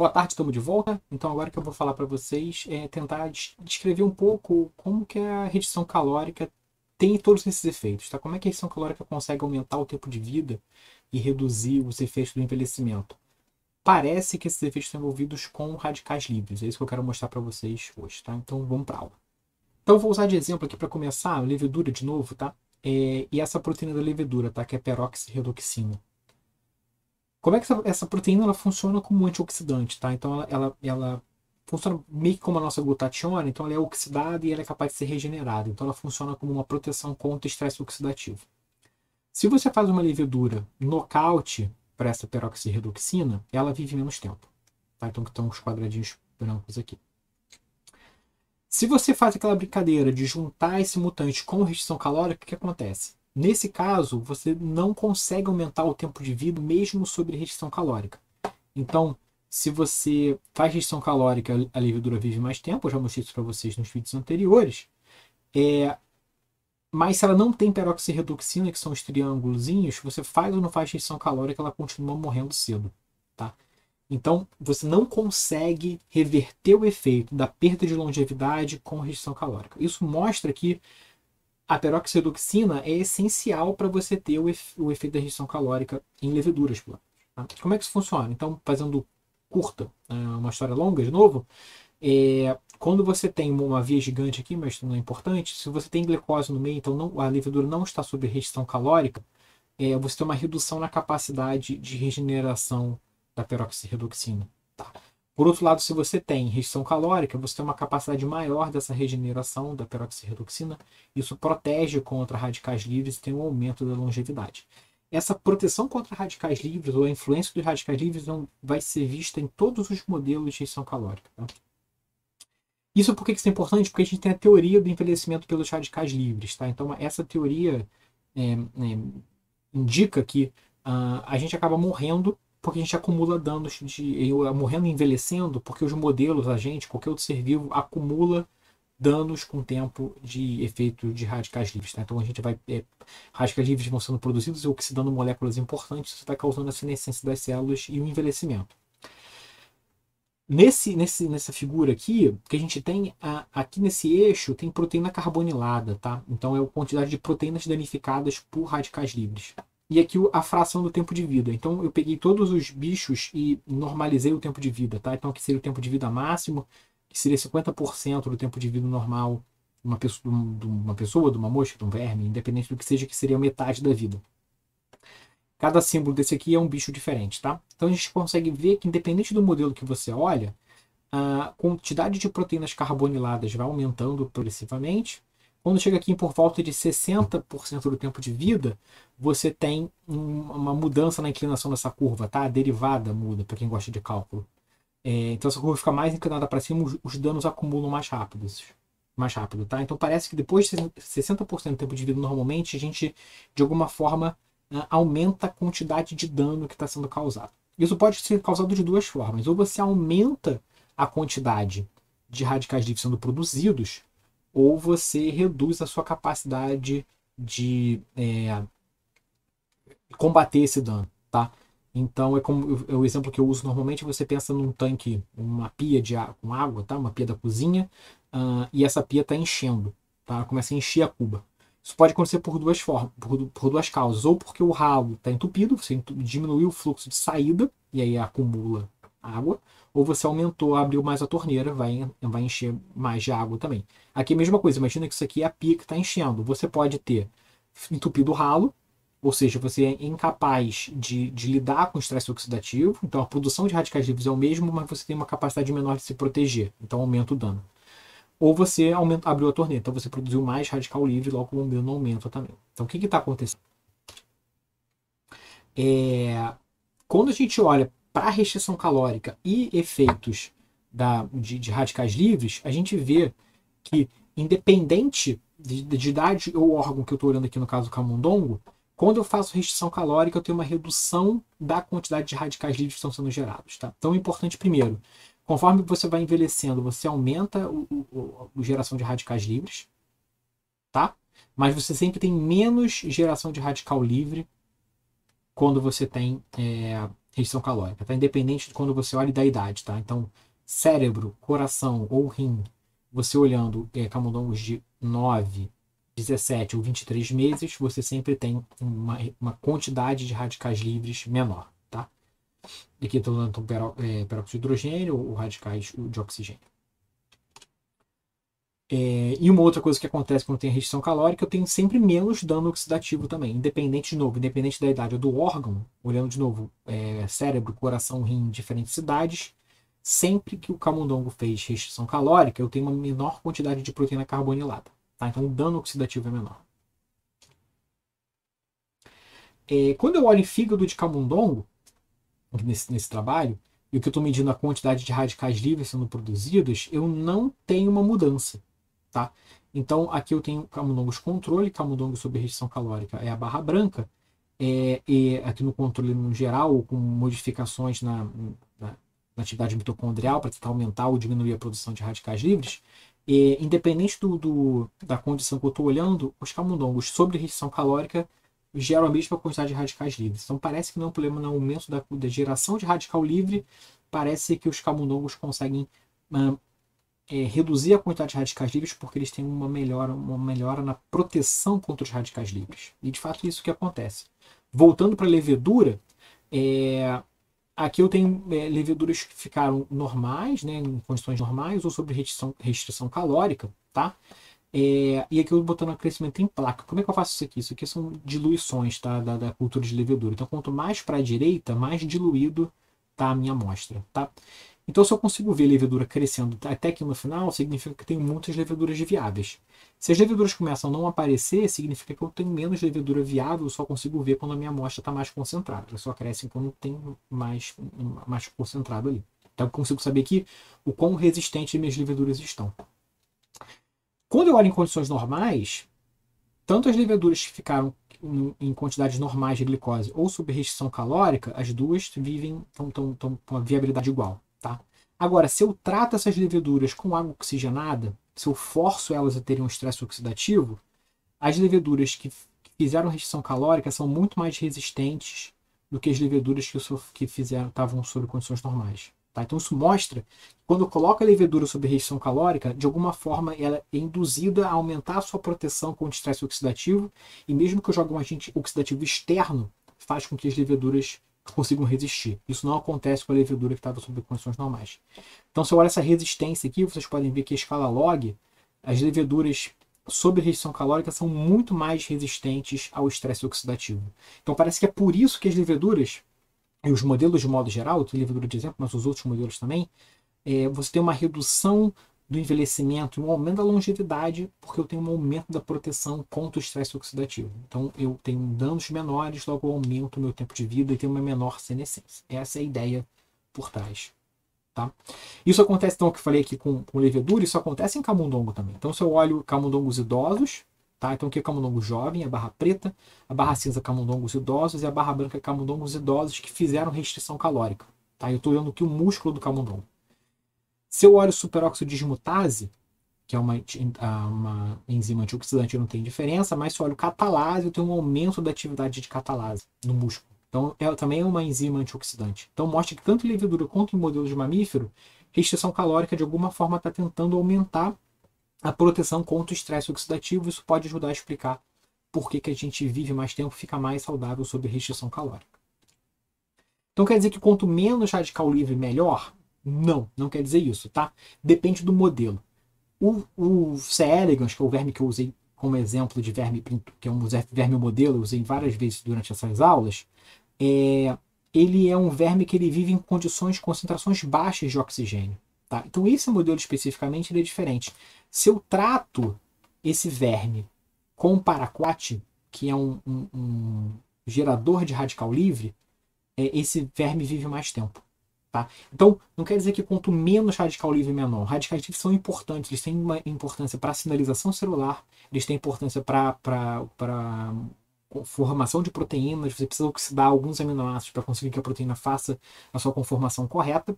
Boa tarde, estamos de volta. Então agora que eu vou falar para vocês é tentar descrever um pouco como que a redução calórica tem todos esses efeitos, tá? Como é que a redução calórica consegue aumentar o tempo de vida e reduzir os efeitos do envelhecimento? Parece que esses efeitos estão envolvidos com radicais livres. É isso que eu quero mostrar para vocês hoje, tá? Então vamos para aula. Então eu vou usar de exemplo aqui para começar a levedura de novo, tá? É, e essa proteína da levedura, tá? Que é peroxirredoxina. Como é que essa, essa proteína ela funciona como antioxidante, tá? Então ela, ela, ela, funciona meio que como a nossa glutationa, então ela é oxidada e ela é capaz de ser regenerada. Então ela funciona como uma proteção contra estresse oxidativo. Se você faz uma levedura nocaute para essa peroxirredoxina, ela vive menos tempo. Tá? Então estão os quadradinhos brancos aqui. Se você faz aquela brincadeira de juntar esse mutante com restrição calórica, o que acontece? Nesse caso, você não consegue aumentar o tempo de vida mesmo sobre restrição calórica. Então, se você faz restrição calórica, a levedura vive mais tempo, eu já mostrei isso para vocês nos vídeos anteriores. É, mas se ela não tem peroxirredoxina, que são os triângulos, você faz ou não faz restrição calórica, ela continua morrendo cedo. Tá? Então, você não consegue reverter o efeito da perda de longevidade com restrição calórica. Isso mostra que a peroxidoxina é essencial para você ter o, efe, o, efeito da restrição calórica em leveduras. tá? Como é que isso funciona? Então, fazendo curta, né, uma história longa de novo, é, quando você tem uma via gigante aqui, mas não é importante, se você tem glicose no meio, então não, a levedura não está sob restrição calórica, é, você tem uma redução na capacidade de regeneração da peroxirredoxina. Tá? Por outro lado, se você tem restrição calórica, você tem uma capacidade maior dessa regeneração da peroxirredoxina. Isso protege contra radicais livres e tem um aumento da longevidade. Essa proteção contra radicais livres ou a influência dos radicais livres não vai ser vista em todos os modelos de restrição calórica. Tá? Isso por que isso é importante? Porque a gente tem a teoria do envelhecimento pelos radicais livres. Tá? Então, essa teoria é, é, indica que uh, a gente acaba morrendo porque a gente acumula danos de morrendo e envelhecendo, porque os modelos, a gente, qualquer outro ser vivo, acumula danos com o tempo de efeito de radicais livres. Tá? Então a gente vai. É, radicais livres vão sendo produzidos e oxidando moléculas importantes, isso vai causando a senescência das células e o envelhecimento. Nesse, nesse, nessa figura aqui, que a gente tem, a, aqui nesse eixo, tem proteína carbonilada, tá? Então é a quantidade de proteínas danificadas por radicais livres e aqui a fração do tempo de vida. Então eu peguei todos os bichos e normalizei o tempo de vida, tá? Então aqui seria o tempo de vida máximo, que seria 50% do tempo de vida normal de uma pessoa, de uma, pessoa, de uma mosca, de um verme, independente do que seja, que seria metade da vida. Cada símbolo desse aqui é um bicho diferente, tá? Então a gente consegue ver que independente do modelo que você olha, a quantidade de proteínas carboniladas vai aumentando progressivamente, quando chega aqui por volta de 60% do tempo de vida, você tem um, uma mudança na inclinação dessa curva, tá? A derivada muda, para quem gosta de cálculo. É, então essa curva fica mais inclinada para cima, os, os, danos acumulam mais rápidos. Mais rápido, tá? Então parece que depois de 60% do tempo de vida normalmente, a gente, de alguma forma, ah, aumenta a quantidade de dano que está sendo causado. Isso pode ser causado de duas formas. Ou você aumenta a quantidade de radicais livres sendo produzidos, ou você reduz a sua capacidade de é, combater esse dano, tá? Então é como é o exemplo que eu uso normalmente. Você pensa num tanque, uma pia de com água, tá? Uma pia da cozinha uh, e essa pia está enchendo, tá? Ela começa a encher a cuba. Isso pode acontecer por duas formas, por, por duas causas, ou porque o ralo está entupido, você diminuiu o fluxo de saída e aí acumula água, ou você aumentou, abriu mais a torneira, vai, vai encher mais de água também. Aqui a mesma coisa, imagina que isso aqui é a pia que está enchendo. Você pode ter entupido o ralo, ou seja, você é incapaz de, de, lidar com o estresse oxidativo, então a produção de radicais livres é o mesmo, mas você tem uma capacidade menor de se proteger, então aumenta o dano. Ou você aumenta, abriu a torneira, então você produziu mais radical livre, logo o dano aumenta também. Então o que está acontecendo? É, quando a gente olha para a restrição calórica e efeitos da, de, de radicais livres, a gente vê que independente de, de, idade ou órgão que eu estou olhando aqui no caso do camundongo, quando eu faço restrição calórica, eu tenho uma redução da quantidade de radicais livres que estão sendo gerados. Tá? Então, é importante primeiro, conforme você vai envelhecendo, você aumenta o, a geração de radicais livres, tá? Mas você sempre tem menos geração de radical livre quando você tem é, restrição calórica, tá? Independente de quando você olha da idade, tá? Então, cérebro, coração ou rim você olhando é, camundongos tá de 9, 17 ou 23 meses, você sempre tem uma, uma quantidade de radicais livres menor. Tá? E aqui estou dando então, é, peróxido de hidrogênio ou radicais de oxigênio. É, e uma outra coisa que acontece quando tem restrição calórica, eu tenho sempre menos dano oxidativo também, independente de novo, independente da idade ou do órgão, olhando de novo, é, cérebro, coração, rim, diferentes idades, sempre que o camundongo fez restrição calórica, eu tenho uma menor quantidade de proteína carbonilada. Tá? Então o dano oxidativo é menor. É, quando eu olho em fígado de camundongo, nesse, nesse trabalho, e o que eu estou medindo a quantidade de radicais livres sendo produzidos, eu não tenho uma mudança. Tá? Então aqui eu tenho camundongos controle, camundongo sob restrição calórica é a barra branca, é, e aqui no controle no geral, ou com modificações na, na atividade mitocondrial para tentar aumentar ou diminuir a produção de radicais livres, e, é, independente do, do, da condição que eu estou olhando, os camundongos sobre restrição calórica geram a mesma quantidade de radicais livres. Então parece que não é um problema no aumento da, da geração de radical livre, parece que os camundongos conseguem é, reduzir a quantidade de radicais livres porque eles têm uma melhora, uma melhora na proteção contra os radicais livres. E de fato é isso que acontece. Voltando para a levedura, é, Aqui eu tenho é, leveduras que ficaram normais, né, em condições normais, ou sobre restrição, restrição calórica, tá? É, e aqui eu botando crescimento em placa. Como é que eu faço isso aqui? Isso aqui são diluições tá, da, da cultura de levedura. Então, quanto mais para a direita, mais diluído tá a minha amostra, tá? Então, se eu consigo ver a levedura crescendo até que no final, significa que tenho muitas leveduras viáveis. Se as leveduras começam a não aparecer, significa que eu tenho menos levedura viável, eu só consigo ver quando a minha amostra está mais concentrada. Elas só crescem quando tem mais, mais concentrado ali. Então, eu consigo saber aqui o quão resistente minhas leveduras estão. Quando eu olho em condições normais, tanto as leveduras que ficaram em quantidades normais de glicose ou sob restrição calórica, as duas vivem estão com a viabilidade igual. Agora, se eu trato essas leveduras com água oxigenada, se eu forço elas a terem um estresse oxidativo, as leveduras que fizeram restrição calórica são muito mais resistentes do que as leveduras que, que fizeram estavam sob condições normais. Tá? Então isso mostra que quando coloca a levedura sob restrição calórica, de alguma forma ela é induzida a aumentar a sua proteção contra o estresse oxidativo, e mesmo que eu jogue um agente oxidativo externo, faz com que as leveduras consigam resistir. Isso não acontece com a levedura que estava tá sob condições normais. Então, se eu olho essa resistência aqui, vocês podem ver que a escala log, as leveduras sob restrição calórica são muito mais resistentes ao estresse oxidativo. Então, parece que é por isso que as leveduras, e os modelos de modo geral, tem levedura de exemplo, mas os outros modelos também, é, você tem uma redução do envelhecimento, e um aumento da longevidade, porque eu tenho um aumento da proteção contra o estresse oxidativo. Então eu tenho danos menores, logo eu aumento o meu tempo de vida e tenho uma menor senescência. Essa é a ideia por trás. Tá? Isso acontece, então, o que eu falei aqui com, com levedura, isso acontece em camundongo também. Então, se eu olho camundongos idosos, tá? Então, aqui é camundongo jovem, é a barra preta, a barra cinza é camundongos idosos e a barra branca é camundongos idosos que fizeram restrição calórica, tá? Eu estou olhando aqui o músculo do camundongo. Se eu olho superóxido de dismutase, que é uma, uma enzima antioxidante, não tem diferença, mas se eu olho catalase, eu tenho um aumento da atividade de catalase no músculo. Então, ela é, também é uma enzima antioxidante. Então, mostra que tanto em levedura quanto em modelos de mamífero, restrição calórica de alguma forma está tentando aumentar a proteção contra o estresse oxidativo. Isso pode ajudar a explicar por que, que a gente vive mais tempo, fica mais saudável sob restrição calórica. Então, quer dizer que quanto menos radical livre, melhor? Não, não quer dizer isso, tá? Depende do modelo. O, o C. elegans, que é o verme que eu usei como exemplo de verme, que é um verme modelo, eu usei várias vezes durante essas aulas, é, ele é um verme que ele vive em condições, concentrações baixas de oxigênio. Tá? Então, esse modelo especificamente ele é diferente. Se eu trato esse verme com paraquat, que é um, um, um gerador de radical livre, é, esse verme vive mais tempo. Tá? Então, não quer dizer que quanto menos radical livre, menor. Radicais livres são importantes, eles têm uma importância para a sinalização celular, eles têm importância para conformação hum, de proteínas, você precisa oxidar alguns aminoácidos para conseguir que a proteína faça a sua conformação correta.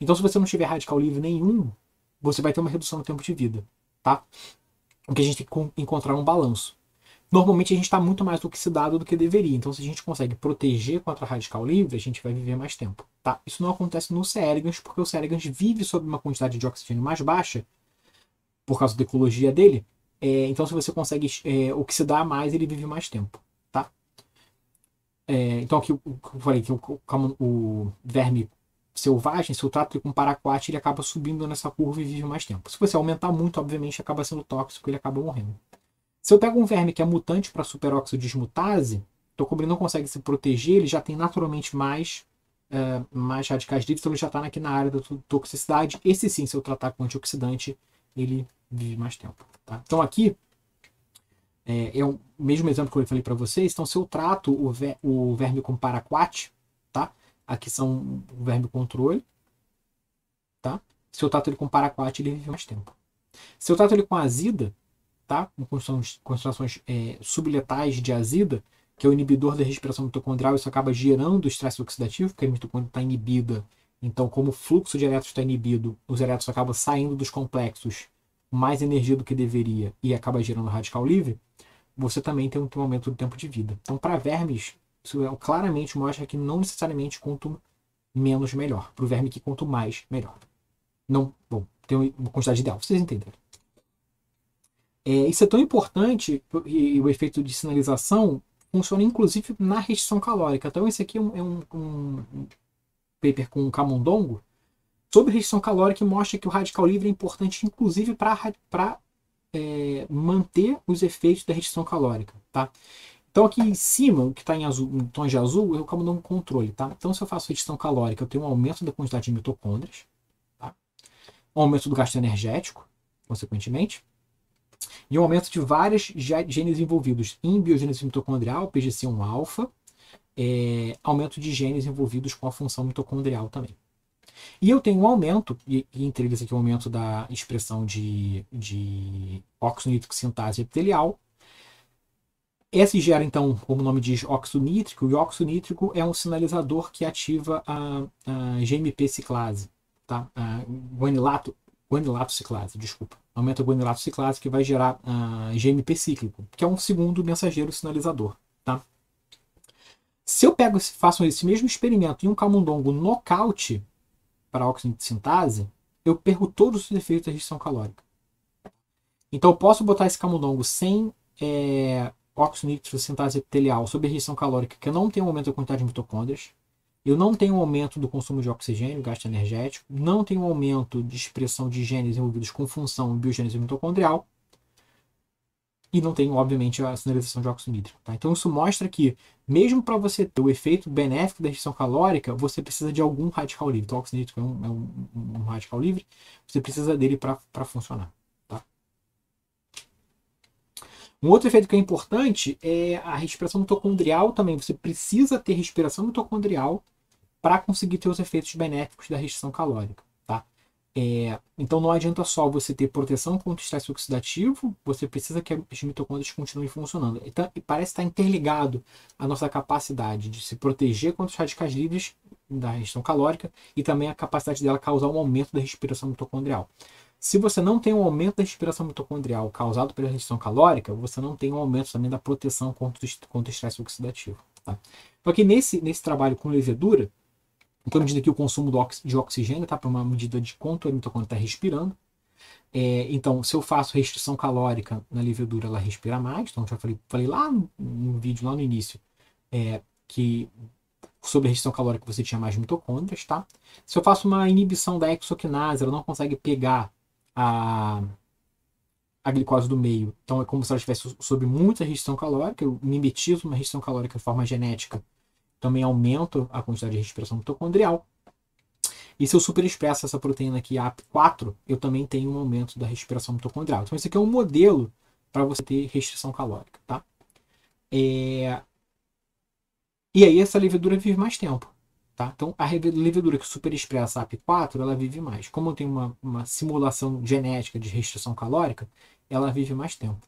Então, se você não tiver radical livre nenhum, você vai ter uma redução no tempo de vida, tá? O que a gente tem que encontrar um balanço normalmente a gente está muito mais oxidado do que deveria. Então, se a gente consegue proteger contra radical livre, a gente vai viver mais tempo. Tá? Isso não acontece no Cerigans, porque o Cerigans vive sob uma quantidade de oxigênio mais baixa, por causa da ecologia dele. É, então, se você consegue é, oxidar mais, ele vive mais tempo. Tá? É, então, aqui eu falei que o, o, o verme selvagem, se eu trato ele com paraquat, ele acaba subindo nessa curva e vive mais tempo. Se você aumentar muito, obviamente, acaba sendo tóxico, ele acaba morrendo. Se eu pego um verme que é mutante para superóxido desmutase, então como ele não consegue se proteger, ele já tem naturalmente mais, uh, mais radicais livres, então ele já está aqui na área da toxicidade. Esse sim, se eu tratar com antioxidante, ele vive mais tempo. Tá? Então aqui é, é, o mesmo exemplo que eu falei para vocês. Então se eu trato o, ver, o verme com paraquat, tá? aqui são o verme controle, tá? se eu trato ele com paraquat, ele vive mais tempo. Se eu trato ele com azida, tá? com concentrações é, subletais de azida, que é o inibidor da respiração mitocondrial, isso acaba gerando estresse oxidativo, porque a mitocôndria está inibida. Então, como o fluxo de elétrons está inibido, os elétrons acabam saindo dos complexos mais energia do que deveria e acaba gerando radical livre, você também tem um aumento do tempo de vida. Então, para vermes, isso é claramente mostra que não necessariamente quanto menos melhor. Para o verme que quanto mais, melhor. Não, bom, tem uma quantidade ideal, vocês entenderam. É, isso é tão importante e o efeito de sinalização funciona inclusive na restrição calórica. Então esse aqui é um, é um, um paper com camundongo sobre restrição calórica que mostra que o radical livre é importante inclusive para é, manter os efeitos da restrição calórica. Tá? Então aqui em cima, o que está em, azul, em tons de azul, é o camundongo controle. Tá? Então se eu faço restrição calórica, eu tenho um aumento da quantidade de mitocôndrias, tá? um aumento do gasto energético, consequentemente de um aumento de vários genes envolvidos em biogênese mitocondrial, PGC1-alfa, é, aumento de genes envolvidos com a função mitocondrial também. E eu tenho um aumento, e, e entre eles aqui o um aumento da expressão de, de óxido nítrico sintase epitelial. Esse gera, então, como o nome diz, óxido nítrico, e óxido nítrico é um sinalizador que ativa a, a GMP ciclase, tá? a guanilato guanilato ciclase, desculpa. Aumenta o guanilato ciclase que vai gerar ah, GMP cíclico, que é um segundo mensageiro sinalizador, tá? Se eu pego esse, faço esse mesmo experimento em um camundongo nocaute para óxido de sintase, eu perco todos os efeitos da restrição calórica. Então eu posso botar esse camundongo sem é, eh, óxido de sintase epitelial sob restrição calórica, que não tem aumento da quantidade de mitocôndrias. Eu não tenho um aumento do consumo de oxigênio, gasto energético, não tenho um aumento de expressão de genes envolvidos com função biogênese mitocondrial e não tenho, obviamente, a sinalização de óxido nítrico. Tá? Então isso mostra que, mesmo para você ter o efeito benéfico da restrição calórica, você precisa de algum radical livre. Então, o óxido nítrico é, um, é um, um radical livre, você precisa dele para funcionar. Tá? Um outro efeito que é importante é a respiração mitocondrial também. Você precisa ter respiração mitocondrial para conseguir ter os efeitos benéficos da restrição calórica. Tá? É, então não adianta só você ter proteção contra o estresse oxidativo, você precisa que as mitocôndrias continuem funcionando. Então, e parece estar interligado a nossa capacidade de se proteger contra os radicais livres da restrição calórica e também a capacidade dela causar um aumento da respiração mitocondrial. Se você não tem um aumento da respiração mitocondrial causado pela restrição calórica, você não tem um aumento também da proteção contra, o estresse oxidativo. Tá? Então, aqui nesse, nesse trabalho com levedura, então, medida aqui o consumo de oxigênio, tá? Para uma medida de controle quando está respirando. É, então, se eu faço restrição calórica na levedura, ela respira mais. Então, já falei, falei lá no, no vídeo, lá no início, é, que sobre a restrição calórica você tinha mais mitocôndrias, tá? Se eu faço uma inibição da exoquinase, ela não consegue pegar a, a glicose do meio. Então, é como se ela estivesse sob muita restrição calórica. Eu mimetizo uma restrição calórica de forma genética também aumento a quantidade de respiração mitocondrial. E se eu superexpresso essa proteína aqui AP4, eu também tenho um aumento da respiração mitocondrial. Então, esse aqui é um modelo para você ter restrição calórica, tá? É... E aí essa levedura vive mais tempo, tá? Então, a levedura que superexpressa AP4, ela vive mais. Como eu tenho uma, uma simulação genética de restrição calórica, ela vive mais tempo.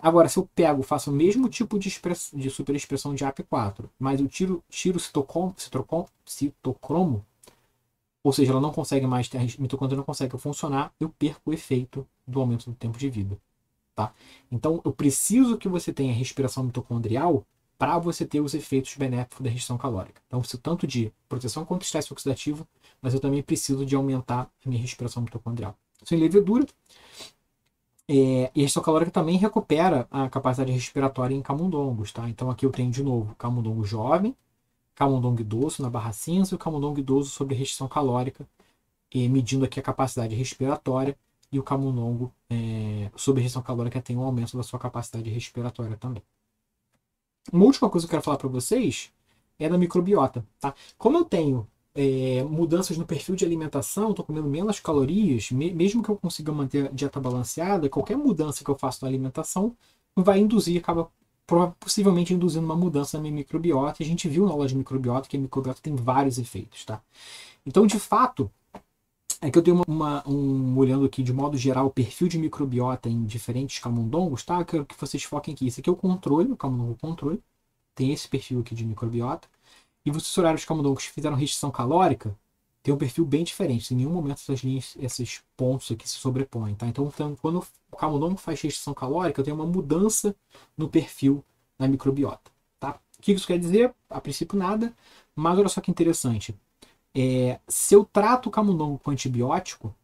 Agora, se eu pego, faço o mesmo tipo de, express, de de AP4, mas eu tiro, tiro citocom, citocom, citocromo, ou seja, ela não consegue mais, ter, a mitocôndria não consegue funcionar, eu perco o efeito do aumento do tempo de vida. Tá? Então, eu preciso que você tenha respiração mitocondrial para você ter os efeitos benéficos da restrição calórica. Então, preciso tanto de proteção contra estresse oxidativo, mas eu também preciso de aumentar a minha respiração mitocondrial. Isso em levedura. É, e a restrição calórica também recupera a capacidade respiratória em camundongos, tá? Então aqui eu tenho de novo camundongo jovem, camundongo idoso na barra cinza e o camundongo idoso sobre restrição calórica, e medindo aqui a capacidade respiratória e o camundongo é, sob restrição calórica tem um aumento da sua capacidade respiratória também. Uma última coisa que eu quero falar para vocês é da microbiota, tá? Como eu tenho é, mudanças no perfil de alimentação, estou comendo menos calorias, me, mesmo que eu consiga manter a dieta balanceada, qualquer mudança que eu faço na alimentação vai induzir, acaba possivelmente induzindo uma mudança na minha microbiota. E a gente viu na aula de microbiota que a microbiota tem vários efeitos, tá? Então, de fato, é que eu tenho uma, uma, um, olhando aqui de modo geral o perfil de microbiota em diferentes camundongos, tá? Eu quero que vocês foquem aqui. Isso aqui é o controle, o camundongo controle. Tem esse perfil aqui de microbiota. E os horários que fizeram restrição calórica tem um perfil bem diferente. Em nenhum momento essas linhas, esses pontos aqui se sobrepõem, tá? Então, quando o camundongo faz restrição calórica, eu tenho uma mudança no perfil da microbiota, tá? O que isso quer dizer? A princípio nada, mas olha só que interessante. É, se eu trato o camundongo com antibiótico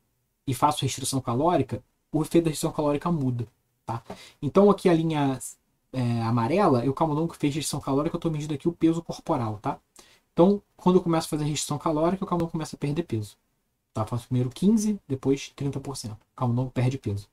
e faço restrição calórica, o efeito da restrição calórica muda, tá? Então, aqui a linha é, amarela, eu calma não que fez restrição calórica, eu estou medindo aqui o peso corporal, tá? Então, quando eu começo a fazer restrição calórica, o calma começa a perder peso. Tá? Eu faço primeiro 15, depois 30%. O calma não perde peso.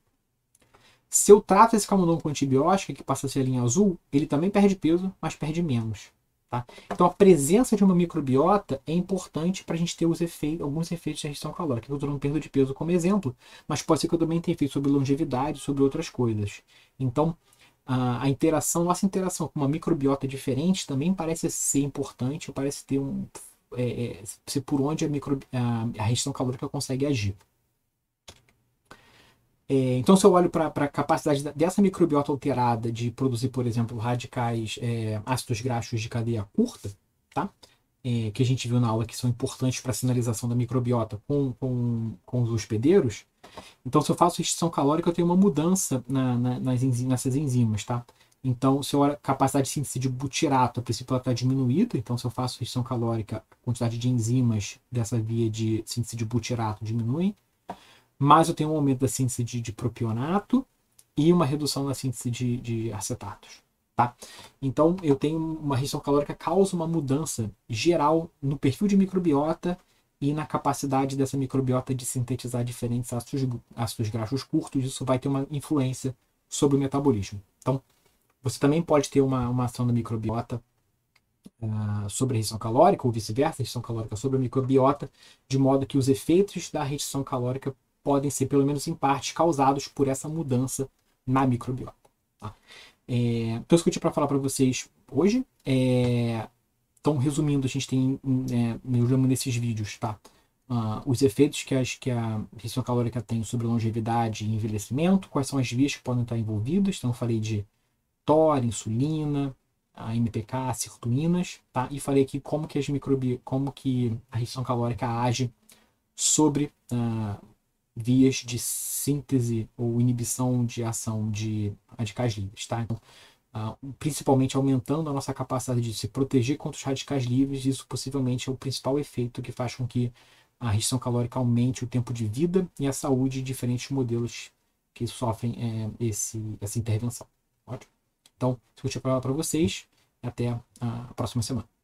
Se eu trato esse camundongo com antibiótico, que passa a ser a linha azul, ele também perde peso, mas perde menos. Tá? Então a presença de uma microbiota é importante para a gente ter efeitos, alguns efeitos de restrição calórica. Eu estou dando perda de peso como exemplo, mas pode ser que eu também tenha efeito sobre longevidade, sobre outras coisas. Então, a, a interação, nossa interação com uma microbiota diferente também parece ser importante, parece ter um. É, é, ser por onde a, micro, a, a restrição calórica consegue agir. É, então, se eu olho para a capacidade dessa microbiota alterada de produzir, por exemplo, radicais é, ácidos graxos de cadeia curta, tá? é, que a gente viu na aula que são importantes para a sinalização da microbiota com, com, com os hospedeiros. Então, se eu faço restrição calórica, eu tenho uma mudança na, na, nas enzimas, nessas enzimas, tá? Então, se eu, a capacidade de síntese de butirato, a princípio, ela está diminuída. Então, se eu faço restrição calórica, a quantidade de enzimas dessa via de síntese de butirato diminui. Mas eu tenho um aumento da síntese de, de propionato e uma redução na síntese de, de acetatos. Tá? Então, eu tenho uma restrição calórica causa uma mudança geral no perfil de microbiota e na capacidade dessa microbiota de sintetizar diferentes ácidos, ácidos graxos curtos, isso vai ter uma influência sobre o metabolismo. Então, você também pode ter uma, uma ação da microbiota uh, sobre a restrição calórica, ou vice-versa, restrição calórica sobre a microbiota, de modo que os efeitos da restrição calórica podem ser, pelo menos em parte, causados por essa mudança na microbiota. Tá? É, o que eu tinha para falar para vocês hoje. É, então, resumindo, a gente tem hum, é, lembro nesses vídeos, tá? Uh, os efeitos que, que a restrição calórica tem sobre longevidade e envelhecimento, quais são as vias que podem estar envolvidas. Então, eu falei de TOR, insulina, a MPK, sirtuínas, tá? E falei aqui como que, as microbi... como que a restrição calórica age sobre uh, vias de síntese ou inibição de ação de radicais livres, tá? Então, uh, principalmente aumentando a nossa capacidade de se proteger contra os radicais livres, isso possivelmente é o principal efeito que faz com que a restrição calórica aumente o tempo de vida e a saúde de diferentes modelos que sofrem é, esse, essa intervenção. Ótimo? Então, se eu a para vocês, até a próxima semana.